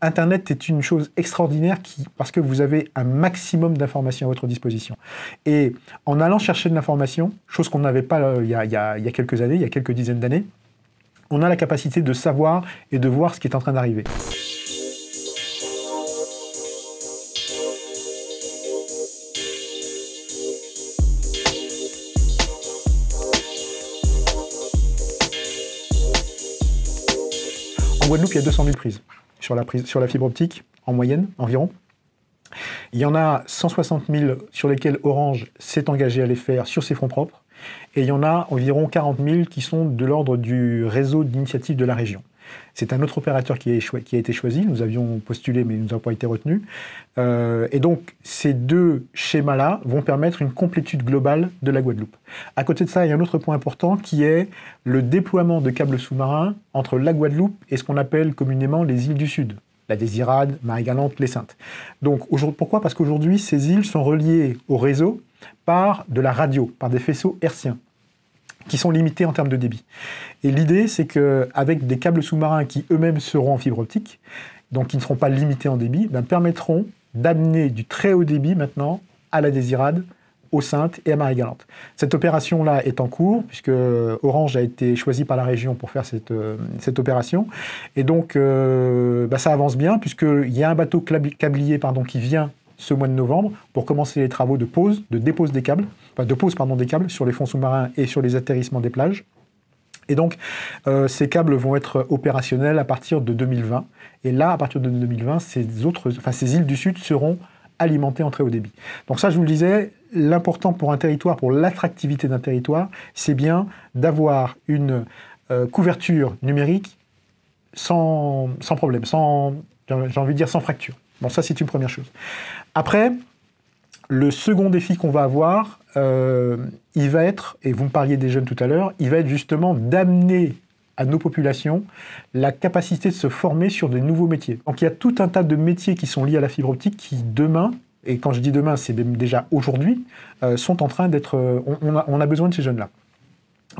Internet est une chose extraordinaire parce que vous avez un maximum d'informations à votre disposition. Et en allant chercher de l'information, chose qu'on n'avait pas euh, il y, a, il y a quelques années, il y a quelques dizaines d'années, on a la capacité de savoir et de voir ce qui est en train d'arriver. En Guadeloupe, il y a 200 000 prises sur la, fibre optique, en moyenne environ. Il y en a 160 000 sur lesquels Orange s'est engagé à les faire sur ses fonds propres, et il y en a environ 40 000 qui sont de l'ordre du réseau d'initiatives de la région. C'est un autre opérateur qui, a été choisi. Nous avions postulé, mais nous n'avons pas été retenus. Euh, et donc, ces deux schémas-là vont permettre une complétude globale de la Guadeloupe. À côté de ça, il y a un autre point important qui est le déploiement de câbles sous-marins entre la Guadeloupe et ce qu'on appelle communément les îles du Sud la Désirade, Marie-Galante, les Saintes. Donc, pourquoi Parce qu'aujourd'hui, ces îles sont reliées au réseau par de la radio, par des faisceaux hertziens qui sont limités en termes de débit. Et l'idée, c'est qu'avec des câbles sous-marins qui eux-mêmes seront en fibre optique, donc qui ne seront pas limités en débit, ben, permettront d'amener du très haut débit maintenant à la désirade, au Sainte et à Marie-Galante. Cette opération-là est en cours, puisque Orange a été choisi par la région pour faire cette, euh, opération. Et donc, euh, ben, ça avance bien, puisqu'il y a un bateau câblier pardon, qui vient ce mois de novembre pour commencer les travaux de pose, de dépose des câbles, de pose pardon, des câbles sur les fonds sous-marins et sur les atterrissements des plages. Et donc, euh, ces câbles vont être opérationnels à partir de 2020. Et là, à partir de 2020, ces, autres, ces îles du Sud seront alimentées en très haut débit. Donc ça, je vous le disais, l'important pour un territoire, pour l'attractivité d'un territoire, c'est bien d'avoir une euh, couverture numérique sans, sans problème, sans, j'ai envie de dire sans fracture. Bon, ça, c'est une première chose. Après, le second défi qu'on va avoir, euh, il va être, et vous me parliez des jeunes tout à l'heure, il va être justement d'amener à nos populations la capacité de se former sur des nouveaux métiers. Donc il y a tout un tas de métiers qui sont liés à la fibre optique qui demain, et quand je dis demain, c'est déjà aujourd'hui, euh, sont en train d'être... Euh, on a besoin de ces jeunes-là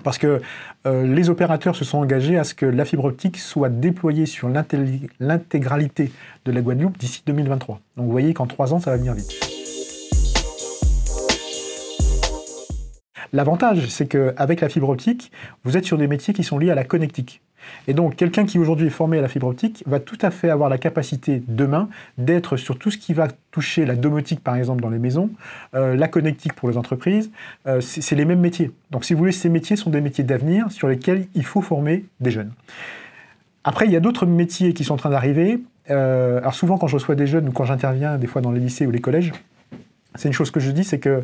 parce que euh, les opérateurs se sont engagés à ce que la fibre optique soit déployée sur l'intégralité de la Guadeloupe d'ici 2023. Donc vous voyez qu'en trois ans, ça va venir vite. L'avantage, c'est qu'avec la fibre optique, vous êtes sur des métiers qui sont liés à la connectique. Et donc, quelqu'un qui aujourd'hui est formé à la fibre optique va tout à fait avoir la capacité demain d'être sur tout ce qui va toucher la domotique, par exemple, dans les maisons, euh, la connectique pour les entreprises. Euh, c'est les mêmes métiers. Donc, si vous voulez, ces métiers sont des métiers d'avenir sur lesquels il faut former des jeunes. Après, il y a d'autres métiers qui sont en train d'arriver. Euh, alors, souvent, quand je reçois des jeunes ou quand j'interviens, des fois dans les lycées ou les collèges, c'est une chose que je dis, c'est que,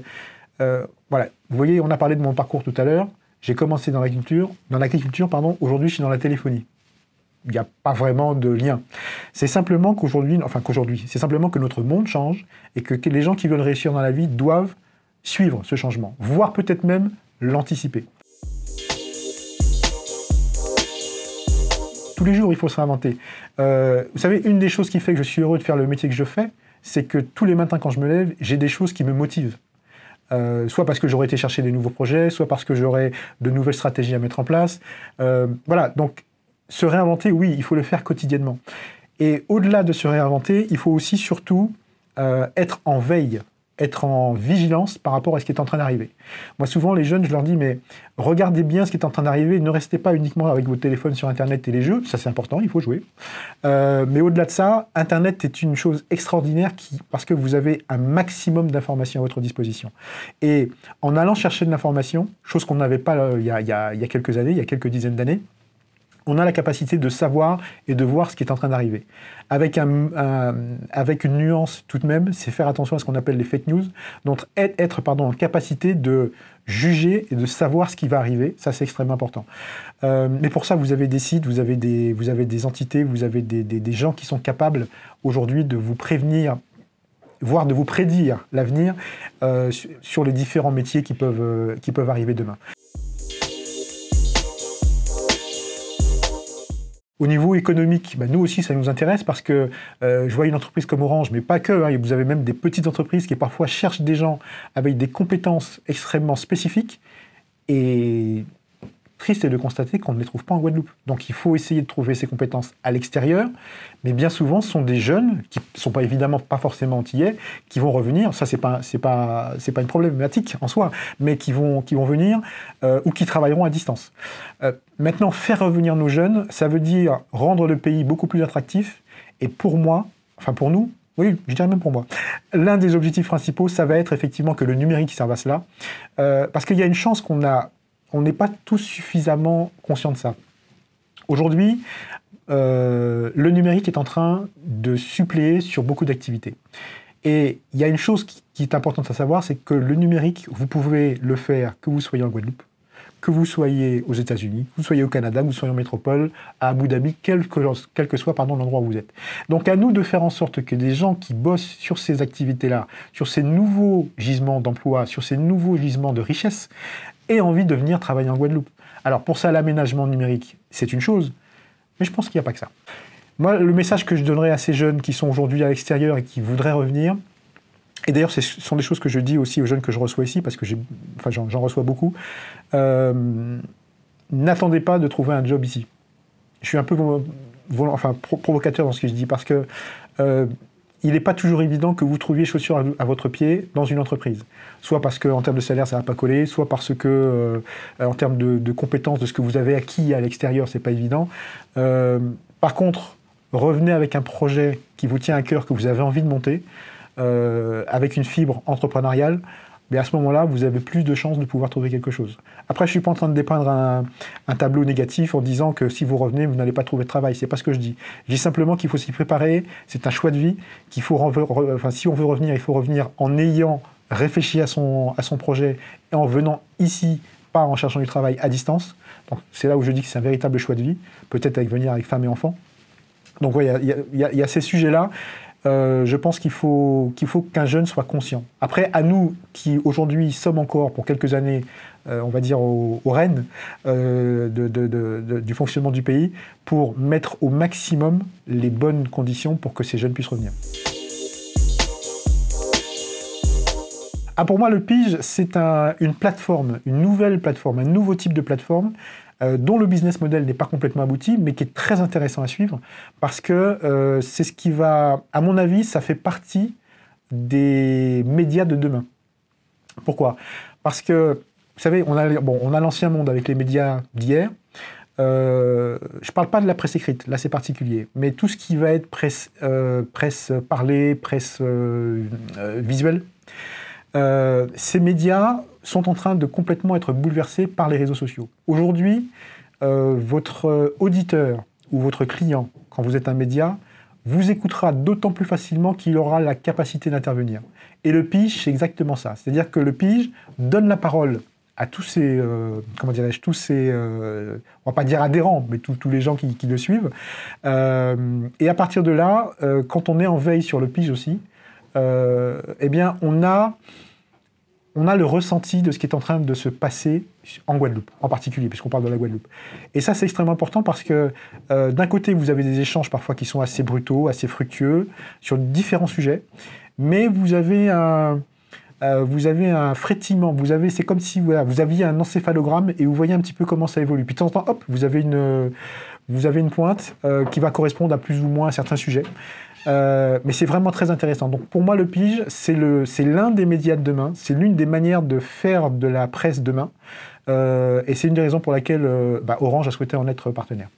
voilà, vous voyez, on a parlé de mon parcours tout à l'heure. J'ai commencé dans l'agriculture, dans l'agriculture, pardon. Aujourd'hui, je suis dans la téléphonie. Il n'y a pas vraiment de lien. C'est simplement qu'aujourd'hui, enfin qu'aujourd'hui, c'est simplement que notre monde change et que les gens qui veulent réussir dans la vie doivent suivre ce changement, voire peut-être même l'anticiper. Tous les jours, il faut se réinventer. Euh, vous savez, une des choses qui fait que je suis heureux de faire le métier que je fais, c'est que tous les matins quand je me lève, j'ai des choses qui me motivent. Euh, soit parce que j'aurais été chercher des nouveaux projets, soit parce que j'aurais de nouvelles stratégies à mettre en place. Euh, voilà, donc se réinventer, oui, il faut le faire quotidiennement. Et au-delà de se réinventer, il faut aussi surtout euh, être en veille être en vigilance par rapport à ce qui est en train d'arriver. Moi, souvent, les jeunes, je leur dis, mais regardez bien ce qui est en train d'arriver, ne restez pas uniquement avec votre téléphone sur Internet et les jeux, ça c'est important, il faut jouer. Euh, mais au-delà de ça, Internet est une chose extraordinaire qui, parce que vous avez un maximum d'informations à votre disposition. Et en allant chercher de l'information, chose qu'on n'avait pas euh, il y a quelques années, il y a quelques dizaines d'années, on a la capacité de savoir et de voir ce qui est en train d'arriver. Avec, une nuance tout de même, c'est faire attention à ce qu'on appelle les fake news, donc être, pardon, en capacité de juger et de savoir ce qui va arriver, ça c'est extrêmement important. Euh, mais pour ça, vous avez des sites, vous avez des, entités, vous avez des, gens qui sont capables aujourd'hui de vous prévenir voire de vous prédire l'avenir euh, sur les différents métiers qui peuvent euh, arriver demain. Au niveau économique, bah, nous aussi, ça nous intéresse parce que euh, je vois une entreprise comme Orange, mais pas que. Hein. vous avez même des petites entreprises qui parfois cherchent des gens avec des compétences extrêmement spécifiques et triste de constater qu'on ne les trouve pas en Guadeloupe. Donc il faut essayer de trouver ces compétences à l'extérieur, mais bien souvent ce sont des jeunes qui ne sont pas évidemment pas forcément antillais, qui vont revenir, ça c'est pas pas pas une problématique en soi, mais qui vont qui vont venir euh, ou qui travailleront à distance. Euh, maintenant faire revenir nos jeunes, ça veut dire rendre le pays beaucoup plus attractif et pour moi, enfin pour nous, oui, je dirais même pour moi. L'un des objectifs principaux, ça va être effectivement que le numérique serve à cela. Euh, parce qu'il y a une chance qu'on a on n'est pas tous suffisamment conscient de ça. Aujourd'hui, euh, le numérique est en train de suppléer sur beaucoup d'activités. Et il y a une chose qui, est importante à savoir, c'est que le numérique, vous pouvez le faire que vous soyez en Guadeloupe, que vous soyez aux États-Unis, que vous soyez au Canada, que vous soyez en métropole, à Abu Dhabi, quel que, quel que soit l'endroit où vous êtes. Donc à nous de faire en sorte que des gens qui bossent sur ces activités-là, sur ces nouveaux gisements d'emploi, sur ces nouveaux gisements de richesse, et envie de venir travailler en Guadeloupe. Alors pour ça, l'aménagement numérique, c'est une chose, mais je pense qu'il n'y a pas que ça. Moi, le message que je donnerais à ces jeunes qui sont aujourd'hui à l'extérieur et qui voudraient revenir, et d'ailleurs, ce sont des choses que je dis aussi aux jeunes que je reçois ici, parce que j'en reçois beaucoup, euh, n'attendez pas de trouver un job ici. Je suis un peu enfin, provocateur dans ce que je dis, parce que euh, il n'est pas toujours évident que vous trouviez chaussures à, votre pied dans une entreprise. Soit parce qu'en termes de salaire, ça n'a pas collé, soit parce que euh, en termes de, compétences, de ce que vous avez acquis à l'extérieur, c'est pas évident. Euh, par contre, revenez avec un projet qui vous tient à cœur, que vous avez envie de monter, euh, avec une fibre entrepreneuriale mais à ce moment-là, vous avez plus de chances de pouvoir trouver quelque chose. Après, je ne suis pas en train de dépeindre un, tableau négatif en disant que si vous revenez, vous n'allez pas trouver de travail. C'est pas ce que je dis. Je dis simplement qu'il faut s'y préparer. C'est un choix de vie. Qu'il faut, enfin, si on veut revenir, il faut revenir en ayant réfléchi à son, à son projet et en venant ici, pas en cherchant du travail à distance. Donc, c'est là où je dis que c'est un véritable choix de vie. Peut-être avec venir avec femme et enfant. Donc, il y a ces sujets-là. Euh, je pense qu'il faut qu'un jeune soit conscient. Après, à nous qui aujourd'hui sommes encore pour quelques années, euh, on va dire aux, au rênes euh, du fonctionnement du pays, pour mettre au maximum les bonnes conditions pour que ces jeunes puissent revenir. Ah, pour moi, le Pige, c'est une plateforme, une nouvelle plateforme, un nouveau type de plateforme euh, dont le business model n'est pas complètement abouti, mais qui est très intéressant à suivre, parce que euh, c'est ce qui va, à mon avis, ça fait partie des médias de demain. Pourquoi Parce que, vous savez, on a, bon, on a l'ancien monde avec les médias d'hier. Euh, je ne parle pas de la presse écrite, là c'est particulier, mais tout ce qui va être presse, presse parlée, presse visuelle, ces médias sont en train de complètement être bouleversés par les réseaux sociaux. Aujourd'hui, euh, votre auditeur ou votre client, quand vous êtes un média, vous écoutera d'autant plus facilement qu'il aura la capacité d'intervenir. Et le pige, c'est exactement ça. C'est-à-dire que le pige donne la parole à tous ces, euh, comment dirais-je, tous ces, euh, on va pas dire adhérents, mais tous les gens qui, le suivent. Euh, et à partir de là, quand on est en veille sur le pige aussi, eh bien, on a on a le ressenti de ce qui est en train de se passer en Guadeloupe, en particulier, puisqu'on parle de la Guadeloupe. Et ça, c'est extrêmement important parce que euh, d'un côté, vous avez des échanges parfois qui sont assez brutaux, assez fructueux, sur différents sujets, mais vous avez un, euh, vous avez un frétillement, vous avez, c'est comme si vous aviez un encéphalogramme et vous voyez un petit peu comment ça évolue. Puis de temps en temps, hop, vous avez une, vous avez une pointe euh, qui va correspondre à plus ou moins à certains sujets. Euh, mais c'est vraiment très intéressant. Donc pour moi, le pige, c'est l'un des médias de demain, c'est l'une des manières de faire de la presse demain. Euh, et c'est une des raisons pour laquelle bah, Orange a souhaité en être partenaire.